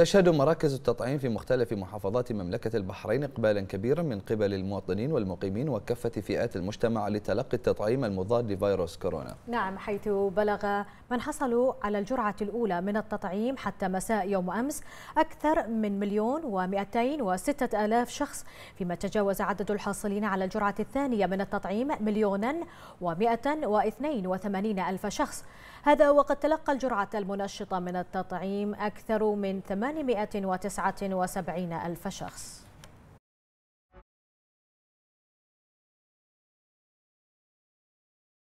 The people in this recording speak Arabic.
تشهد مراكز التطعيم في مختلف محافظات مملكة البحرين إقبالا كبيرا من قبل المواطنين والمقيمين وكافة فئات المجتمع لتلقي التطعيم المضاد لفيروس كورونا نعم حيث بلغ من حصلوا على الجرعة الأولى من التطعيم حتى مساء يوم أمس أكثر من مليون ومئتين وستة آلاف شخص فيما تجاوز عدد الحاصلين على الجرعة الثانية من التطعيم مليونا ومئة واثنين وثمانين ألف شخص هذا وقد تلقى الجرعة المنشطة من التطعيم أكثر من ثمانية 879 ألف شخص